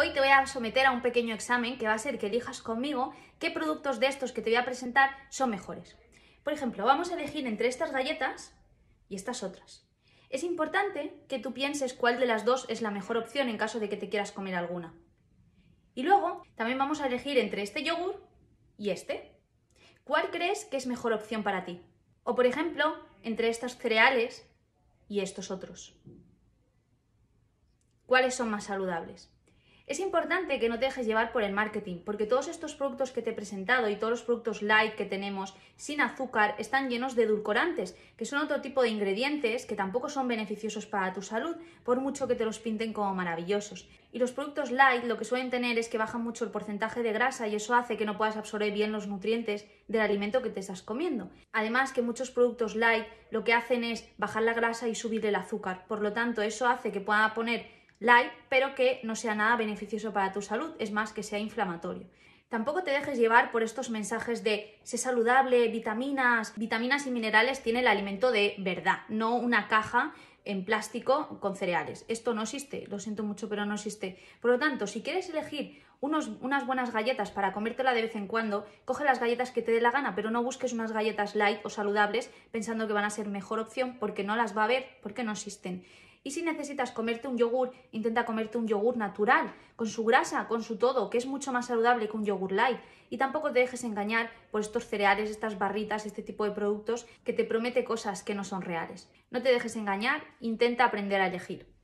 Hoy te voy a someter a un pequeño examen que va a ser que elijas conmigo qué productos de estos que te voy a presentar son mejores. Por ejemplo, vamos a elegir entre estas galletas y estas otras. Es importante que tú pienses cuál de las dos es la mejor opción en caso de que te quieras comer alguna. Y luego también vamos a elegir entre este yogur y este. ¿Cuál crees que es mejor opción para ti? O por ejemplo, entre estos cereales y estos otros. ¿Cuáles son más saludables? Es importante que no te dejes llevar por el marketing, porque todos estos productos que te he presentado y todos los productos light que tenemos sin azúcar están llenos de edulcorantes, que son otro tipo de ingredientes que tampoco son beneficiosos para tu salud, por mucho que te los pinten como maravillosos. Y los productos light lo que suelen tener es que bajan mucho el porcentaje de grasa y eso hace que no puedas absorber bien los nutrientes del alimento que te estás comiendo. Además que muchos productos light lo que hacen es bajar la grasa y subir el azúcar, por lo tanto eso hace que pueda poner light, pero que no sea nada beneficioso para tu salud, es más que sea inflamatorio. Tampoco te dejes llevar por estos mensajes de sé saludable, vitaminas, vitaminas y minerales tiene el alimento de verdad, no una caja en plástico con cereales. Esto no existe, lo siento mucho, pero no existe. Por lo tanto, si quieres elegir unas buenas galletas para comértela de vez en cuando, coge las galletas que te dé la gana, pero no busques unas galletas light o saludables pensando que van a ser mejor opción porque no las va a haber, porque no existen. Y si necesitas comerte un yogur, intenta comerte un yogur natural, con su grasa, con su todo, que es mucho más saludable que un yogur light. Y tampoco te dejes engañar por estos cereales, estas barritas, este tipo de productos que te promete cosas que no son reales. No te dejes engañar, intenta aprender a elegir.